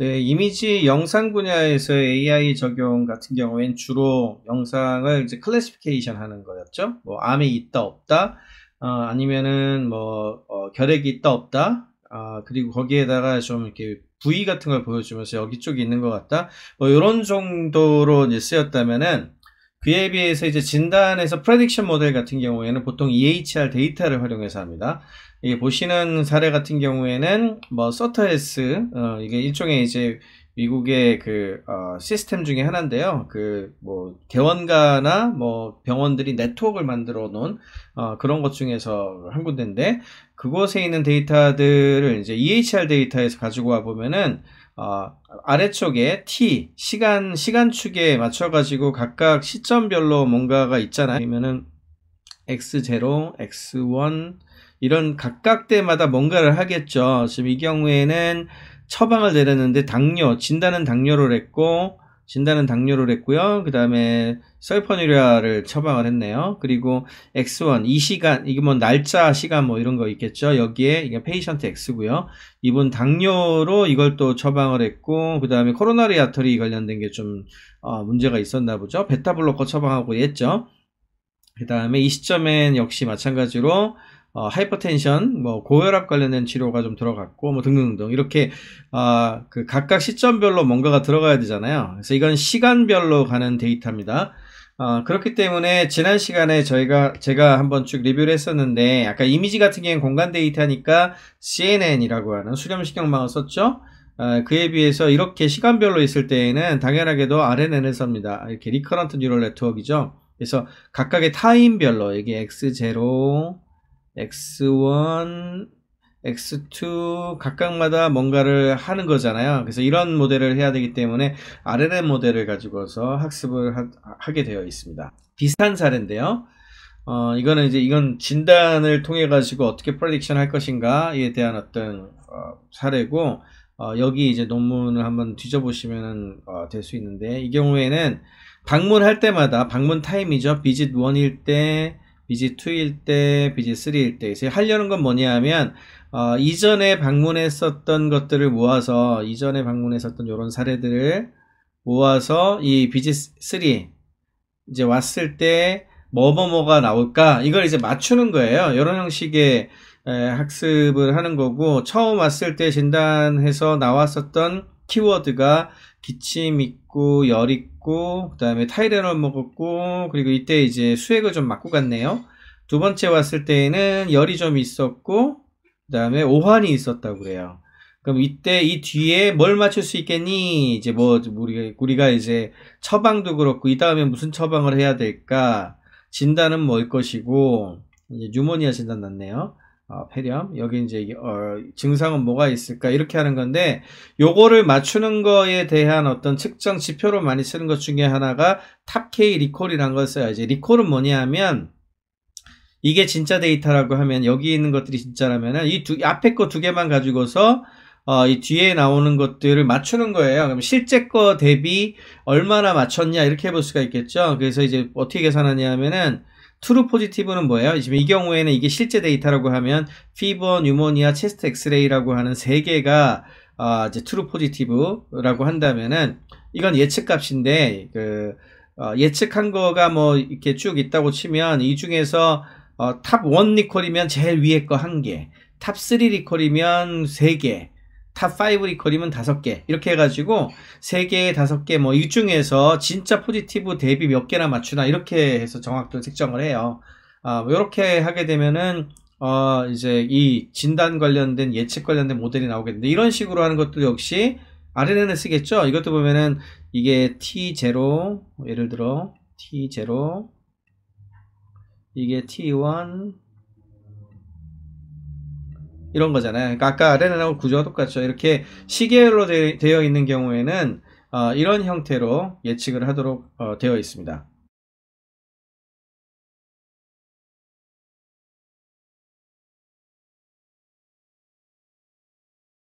네, 이미지 영상 분야에서 AI 적용 같은 경우엔 주로 영상을 이제 클래시피케이션 하는 거였죠. 뭐 암이 있다 없다, 어, 아니면은 뭐 어, 결핵이 있다 없다, 어, 그리고 거기에다가 좀 이렇게 부위 같은 걸 보여주면서 여기 쪽에 있는 것 같다, 뭐 이런 정도로 이제 쓰였다면은 그에 비해서 이제 진단에서 프레딕션 모델 같은 경우에는 보통 EHR 데이터를 활용해서 합니다. 이게 보시는 사례 같은 경우에는 뭐 서터헬스 어, 이게 일종의 이제 미국의 그 어, 시스템 중에 하나인데요. 그뭐 개원가나 뭐 병원들이 네트워크를 만들어 놓은 어, 그런 것 중에서 한 군데인데 그곳에 있는 데이터들을 이제 EHR 데이터에서 가지고 와 보면은 어, 아래쪽에 T 시간 시간 축에 맞춰 가지고 각각 시점별로 뭔가가 있잖아요. 그러면은 X0, X1 이런 각각 때마다 뭔가를 하겠죠. 지금 이 경우에는 처방을 내렸는데 당뇨 진단은 당뇨를 했고 진단은 당뇨를 했고요. 그 다음에 설퍼뉴리아를 처방을 했네요. 그리고 X1 이 시간 이게 뭐 날짜 시간 뭐 이런 거 있겠죠. 여기에 이게 페이션트 X고요. 이분 당뇨로 이걸 또 처방을 했고 그 다음에 코로나리 아터리 관련된 게좀 어, 문제가 있었나 보죠. 베타 블로커 처방하고 했죠. 그 다음에 이 시점엔 역시 마찬가지로 어, 하이퍼텐션, 뭐 고혈압 관련된 치료가 좀 들어갔고 뭐 등등등 이렇게 어, 그 각각 시점별로 뭔가가 들어가야 되잖아요. 그래서 이건 시간별로 가는 데이터입니다. 어, 그렇기 때문에 지난 시간에 저희가 제가 한번 쭉 리뷰를 했었는데 아까 이미지 같은 경우 공간 데이터니까 CNN이라고 하는 수렴 신경망을 썼죠. 어, 그에 비해서 이렇게 시간별로 있을 때에는 당연하게도 RNN을 씁니다. 이렇게 리커런트 뉴럴 네트워크이죠. 그래서 각각의 타임별로 여기 X0, X1, X2 각각마다 뭔가를 하는 거잖아요. 그래서 이런 모델을 해야 되기 때문에 RLM 모델을 가지고서 학습을 하, 게 되어 있습니다. 비슷한 사례인데요. 어, 이거는 이제 이건 진단을 통해 가지고 어떻게 프레딕션 할 것인가에 대한 어떤 어, 사례고 어, 여기 이제 논문을 한번 뒤져보시면 어, 될수 있는데 이 경우에는 방문할 때마다 방문 타임이죠. 비짓 1일 때 BG2일 때, BG3일 때. 이제 하려는 건 뭐냐면, 어, 이전에 방문했었던 것들을 모아서, 이전에 방문했었던 이런 사례들을 모아서 이 BG3, 이제 왔을 때, 뭐뭐뭐가 나올까? 이걸 이제 맞추는 거예요. 이런 형식의 에, 학습을 하는 거고, 처음 왔을 때 진단해서 나왔었던 키워드가 기침 있고 열 있고 그다음에 타이레놀 먹었고 그리고 이때 이제 수액을 좀 맞고 갔네요. 두 번째 왔을 때에는 열이 좀 있었고 그다음에 오환이 있었다고 그래요. 그럼 이때 이 뒤에 뭘 맞출 수 있겠니? 이제 뭐 우리가 우리가 이제 처방도 그렇고 이 다음에 무슨 처방을 해야 될까? 진단은 뭘 뭐 것이고 이제 뉴모니아 진단 났네요. 어, 폐렴 여기 이제 어, 증상은 뭐가 있을까 이렇게 하는 건데 요거를 맞추는 거에 대한 어떤 측정 지표로 많이 쓰는 것 중에 하나가 탑K 리콜이라는 걸 써야지 리콜은 뭐냐 하면 이게 진짜 데이터라고 하면 여기 있는 것들이 진짜라면은 이 두, 앞에 거 두 개만 가지고서 어, 이 뒤에 나오는 것들을 맞추는 거예요. 그럼 실제 거 대비 얼마나 맞췄냐 이렇게 해볼 수가 있겠죠. 그래서 이제 어떻게 계산하냐 하면은 트루 포지티브는 뭐예요? 지금 이 경우에는 이게 실제 데이터라고 하면 피버, 뉴모니아, 체스트 엑스레이라고 하는 세 개가 아, 이제 트루 포지티브라고 한다면은 이건 예측값인데 그 어, 예측한 거가 뭐 이렇게 쭉 있다고 치면 이 중에서 어, 탑1 리콜이면 제일 위에 거 한 개, 탑3 리콜이면 세 개, 탑5 리커림은 5개 이렇게 해가지고 3개, 에 5개 뭐 이 중에서 진짜 포지티브 대비 몇 개나 맞추나 이렇게 해서 정확도를 측정을 해요. 아, 이렇게 뭐 하게 되면은 어, 이제 이 진단 관련된 예측 관련된 모델이 나오겠는데 이런 식으로 하는 것도 역시 RNN을 쓰겠죠. 이것도 보면은 이게 T0 예를 들어 T0 이게 T1 이런 거잖아요. 그러니까 아까 아레나하고 구조가 똑같죠. 이렇게 시계열로 되, 어 있는 경우에는 어, 이런 형태로 예측을 하도록 어, 되어 있습니다.